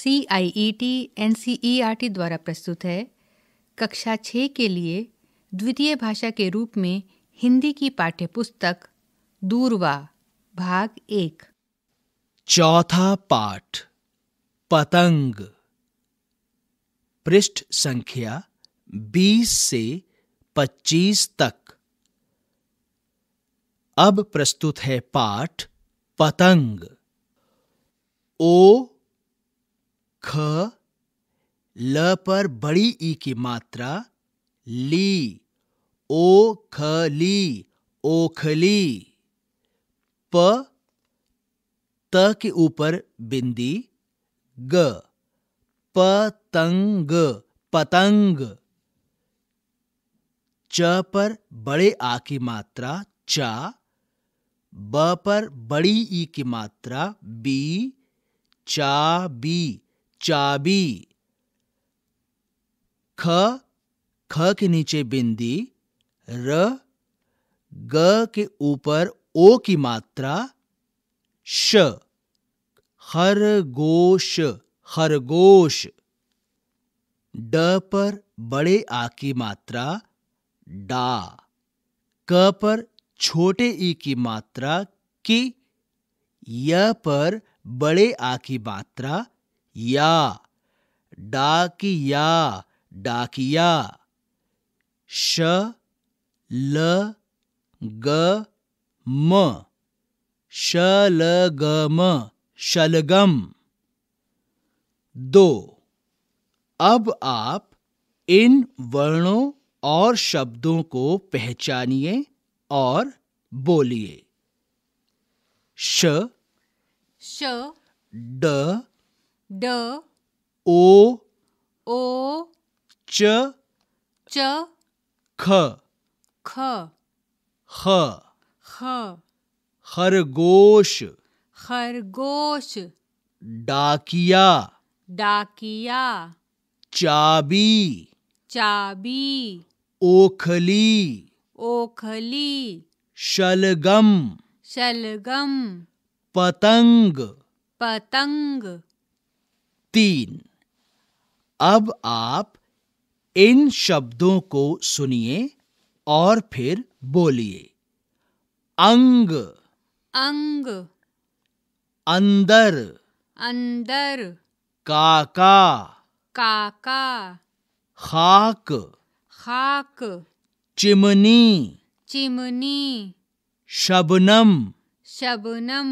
C I E T N C E R T द्वारा प्रस्तुत है कक्षा छः के लिए द्वितीय भाषा के रूप में हिंदी की पाठ्य पुस्तक दूरवा भाग एक चौथा पाठ पतंग पृष्ठ संख्या 20 से 25 तक अब प्रस्तुत है पाठ पतंग ओ ख ल पर बड़ी ई की मात्रा ली ओ खली ओखली प त के ऊपर बिंदी ग पतंग पतंग च पर बड़े आ की मात्रा चा ब पर बड़ी ई की मात्रा बी चा बी चाबी ख ख के नीचे बिंदी र ग के ऊपर ओ की मात्रा श खरगोश खरगोश ड पर बड़े आ की मात्रा डा क पर छोटे ई की मात्रा की य पर बड़े आ की मात्रा या डाकिया डाकिया श ल ग म शलगम शलगम दो अब आप इन वर्णों और शब्दों को पहचानिए और बोलिए श श ड ड ओ ओ च च ख ख ख ख खरगोश खरगोश डाकिया डाकिया चाबी चाबी ओखली ओखली शलगम शलगम पतंग पतंग तीन अब आप इन शब्दों को सुनिए और फिर बोलिए अंग अंग अंदर अंदर काका काका खाक खाक चिमनी चिमनी शबनम शबनम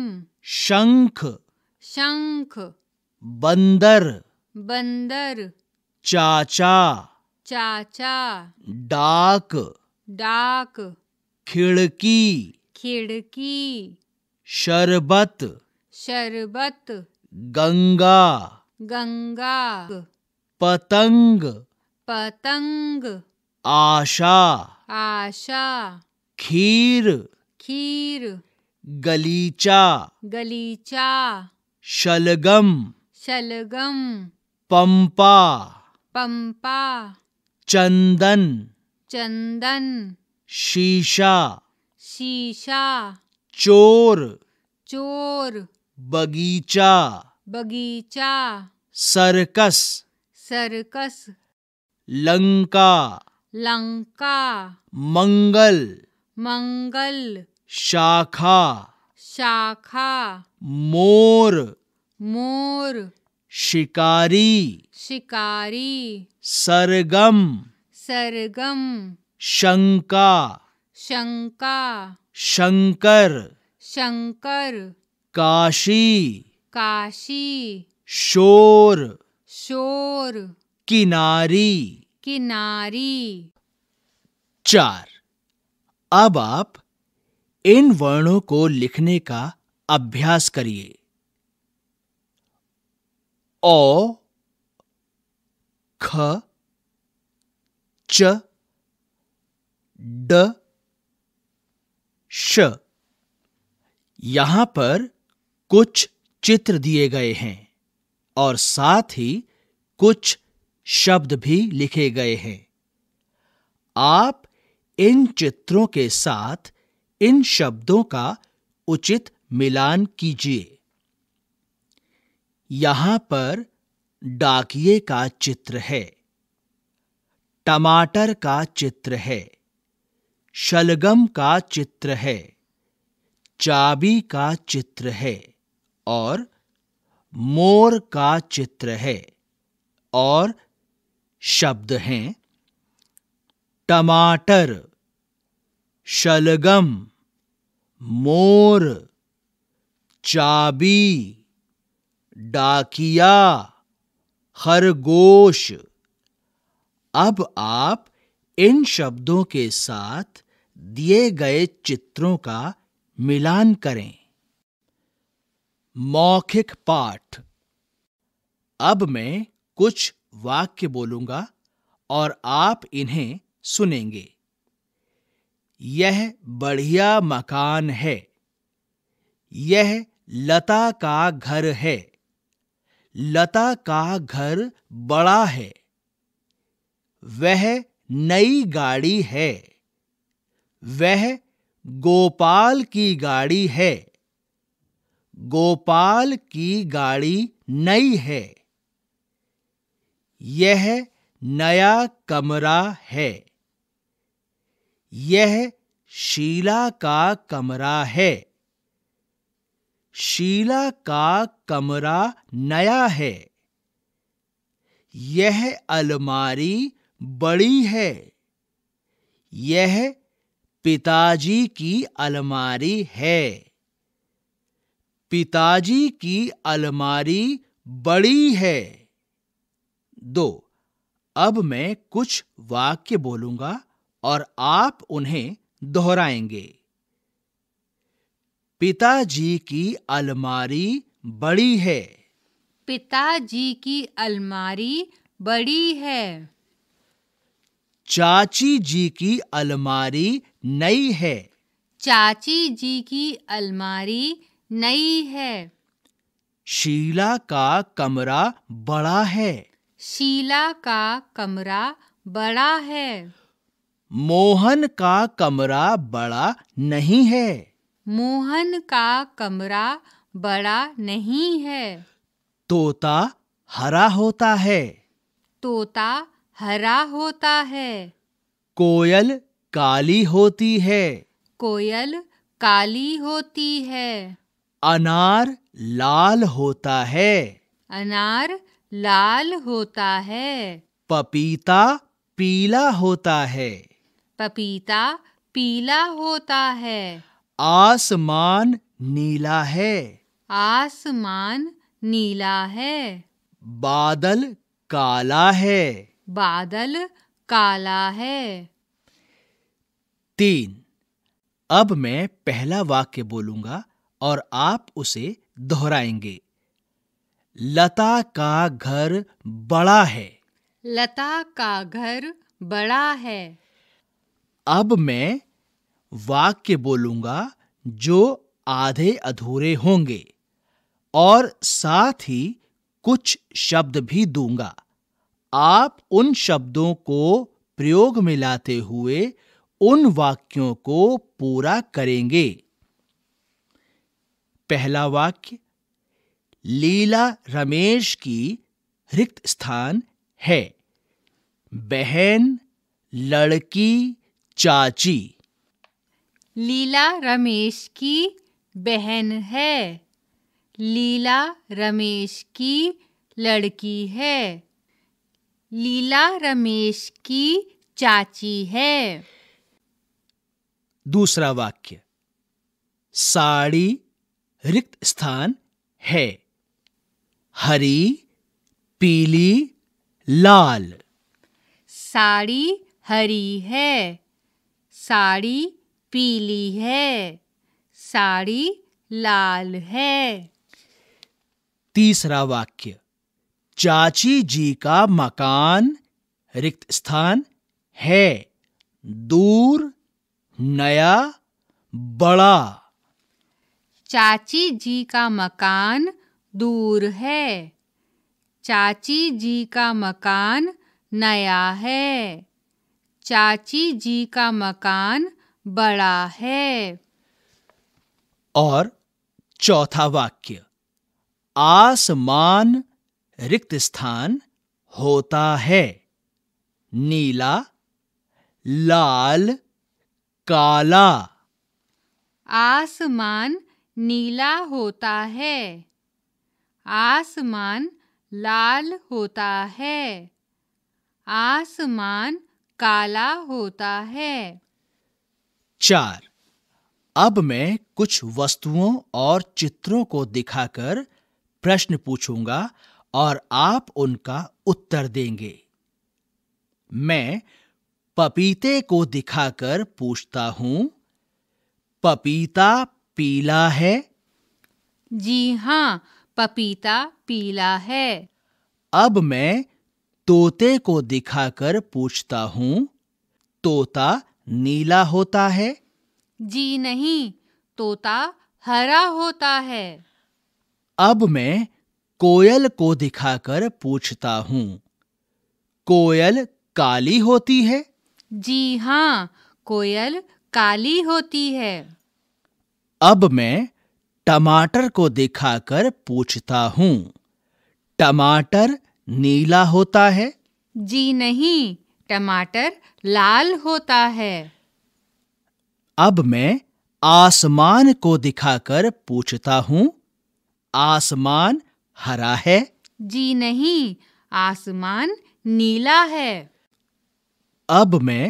शंख शंख बंदर बंदर चाचा चाचा डाक डाक खिड़की खिड़की शरबत शरबत गंगा गंगा पतंग पतंग आशा आशा खीर खीर गलीचा गलीचा शलगम शलगम पंपा पंपा चंदन चंदन शीशा शीशा चोर चोर बगीचा बगीचा सर्कस सर्कस लंका लंका मंगल मंगल शाखा शाखा मोर मोर शिकारी शिकारी सरगम सरगम शंका शंका शंकर शंकर काशी काशी शोर शोर किनारी किनारी चार अब आप इन वर्णों को लिखने का अभ्यास करिए ओ ख च ड श यहां पर कुछ चित्र दिए गए हैं और साथ ही कुछ शब्द भी लिखे गए हैं आप इन चित्रों के साथ इन शब्दों का उचित मिलान कीजिए यहां पर डाकिए का चित्र है टमाटर का चित्र है शलगम का चित्र है चाबी का चित्र है और मोर का चित्र है और शब्द हैं टमाटर शलगम मोर चाबी डाकिया खरगोश अब आप इन शब्दों के साथ दिए गए चित्रों का मिलान करें मौखिक पाठ अब मैं कुछ वाक्य बोलूंगा और आप इन्हें सुनेंगे यह बढ़िया मकान है यह लता का घर है लता का घर बड़ा है वह नई गाड़ी है वह गोपाल की गाड़ी है गोपाल की गाड़ी नई है यह नया कमरा है यह शीला का कमरा है शीला का कमरा नया है यह अलमारी बड़ी है यह पिताजी की अलमारी है पिताजी की अलमारी बड़ी है दो अब मैं कुछ वाक्य बोलूंगा और आप उन्हें दोहराएंगे पिताजी की अलमारी बड़ी है पिताजी की अलमारी बड़ी है चाची जी की अलमारी नई है चाची जी की अलमारी नई है शीला का कमरा बड़ा है शीला का कमरा बड़ा है मोहन का कमरा बड़ा नहीं है मोहन का कमरा बड़ा नहीं है तोता हरा होता है तोता हरा होता है कोयल काली होती है कोयल काली होती है अनार लाल होता है अनार लाल होता है पपीता पीला होता है पपीता पीला होता है आसमान नीला है आसमान नीला है बादल काला है बादल काला है तीन अब मैं पहला वाक्य बोलूंगा और आप उसे दोहराएंगे लता का घर बड़ा है लता का घर बड़ा है अब मैं वाक्य बोलूंगा जो आधे अधूरे होंगे और साथ ही कुछ शब्द भी दूंगा आप उन शब्दों को प्रयोग में लाते हुए उन वाक्यों को पूरा करेंगे पहला वाक्य लीला रमेश की रिक्त स्थान है बहन लड़की चाची लीला रमेश की बहन है लीला रमेश की लड़की है लीला रमेश की चाची है दूसरा वाक्य साड़ी रिक्त स्थान है हरी पीली लाल साड़ी हरी है साड़ी पीली है साड़ी लाल है तीसरा वाक्य चाची जी का मकान रिक्त स्थान है दूर नया बड़ा चाची जी का मकान दूर है चाची जी का मकान नया है चाची जी का मकान बड़ा है और चौथा वाक्य आसमान रिक्त स्थान होता है नीला लाल काला आसमान नीला होता है आसमान लाल होता है आसमान काला होता है चार अब मैं कुछ वस्तुओं और चित्रों को दिखाकर प्रश्न पूछूंगा और आप उनका उत्तर देंगे मैं पपीते को दिखाकर पूछता हूं पपीता पीला है जी हाँ पपीता पीला है अब मैं तोते को दिखाकर पूछता हूं तोता नीला होता है जी नहीं तोता हरा होता है अब मैं कोयल को दिखाकर पूछता हूँ कोयल काली होती है जी हाँ कोयल काली होती है अब मैं टमाटर को दिखाकर पूछता हूँ टमाटर नीला होता है जी नहीं टमाटर लाल होता है अब मैं आसमान को दिखाकर पूछता हूँ आसमान हरा है जी नहीं आसमान नीला है अब मैं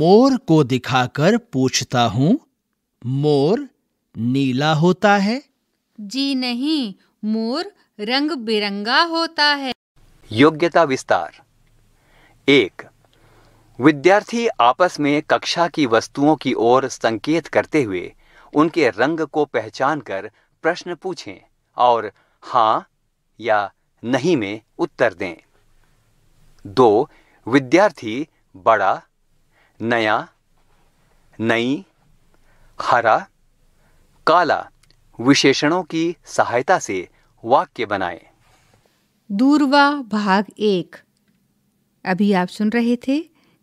मोर को दिखाकर पूछता हूँ मोर नीला होता है जी नहीं मोर रंग बिरंगा होता है योग्यता विस्तार एक विद्यार्थी आपस में कक्षा की वस्तुओं की ओर संकेत करते हुए उनके रंग को पहचान कर प्रश्न पूछें और हाँ या नहीं में उत्तर दें दो विद्यार्थी बड़ा नया नई हरा काला विशेषणों की सहायता से वाक्य बनाएं। दूरवा भाग एक अभी आप सुन रहे थे